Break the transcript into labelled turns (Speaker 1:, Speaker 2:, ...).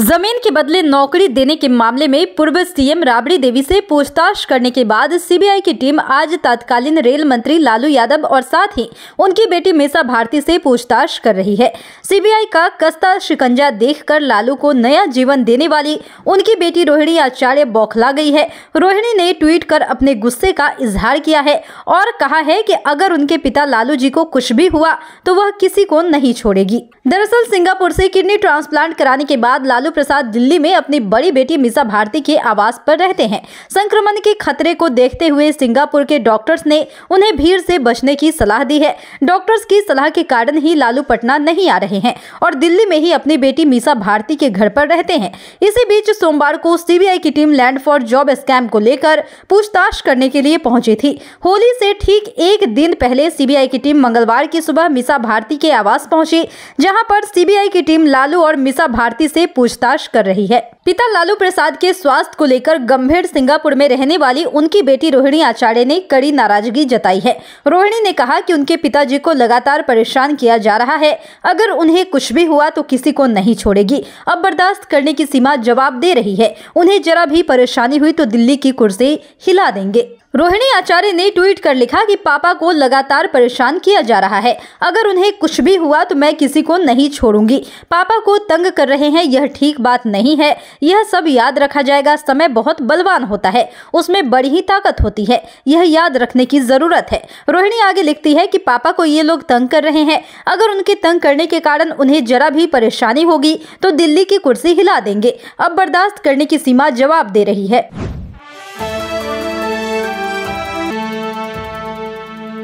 Speaker 1: जमीन के बदले नौकरी देने के मामले में पूर्व सीएम राबड़ी देवी से पूछताछ करने के बाद सीबीआई की टीम आज तत्कालीन रेल मंत्री लालू यादव और साथ ही उनकी बेटी मेसा भारती से पूछताछ कर रही है सीबीआई का कस्ता शिकंजा देखकर लालू को नया जीवन देने वाली उनकी बेटी रोहिणी आचार्य बौखला गई है रोहिणी ने ट्वीट कर अपने गुस्से का इजहार किया है और कहा है की अगर उनके पिता लालू जी को कुछ भी हुआ तो वह किसी को नहीं छोड़ेगी दरअसल सिंगापुर ऐसी किडनी ट्रांसप्लांट कराने के बाद लालू लालू प्रसाद दिल्ली में अपनी बड़ी बेटी मिसा भारती के आवास पर रहते हैं संक्रमण के खतरे को देखते हुए सिंगापुर के डॉक्टर्स ने उन्हें भीड़ से बचने की सलाह दी है डॉक्टर्स की सलाह के कारण ही लालू पटना नहीं आ रहे हैं और दिल्ली में ही अपनी बेटी मीसा भारती के घर पर रहते हैं इसी बीच सोमवार को सीबीआई की team land for job scam को लेकर पूछताछ करने के लिए पहुंची थी होली से ठीक एक दिन पहले सीबीआई की टीम मंगलवार की सुबह मिसा भारती के आवास पहुंची जहां पर सीबीआई की टीम लालू और मिसा भारती से पूछ पूछताछ कर रही है पिता लालू प्रसाद के स्वास्थ्य को लेकर गंभीर सिंगापुर में रहने वाली उनकी बेटी रोहिणी आचार्य ने कड़ी नाराजगी जताई है रोहिणी ने कहा कि उनके पिताजी को लगातार परेशान किया जा रहा है अगर उन्हें कुछ भी हुआ तो किसी को नहीं छोड़ेगी अब बर्दाश्त करने की सीमा जवाब दे रही है उन्हें जरा भी परेशानी हुई तो दिल्ली की कुर्सी हिला देंगे रोहिणी आचार्य ने ट्वीट कर लिखा कि पापा को लगातार परेशान किया जा रहा है अगर उन्हें कुछ भी हुआ तो मैं किसी को नहीं छोड़ूंगी पापा को तंग कर रहे हैं यह ठीक ठीक बात नहीं है यह सब याद रखा जाएगा समय बहुत बलवान होता है उसमें बड़ी ही ताकत होती है यह याद रखने की ज़रूरत है रोहिणी आगे लिखती है कि पापा को ये लोग तंग कर रहे हैं अगर उनके तंग करने के कारण उन्हें जरा भी परेशानी होगी तो दिल्ली की कुर्सी हिला देंगे अब बर्दाश्त करने की सीमा जवाब दे रही है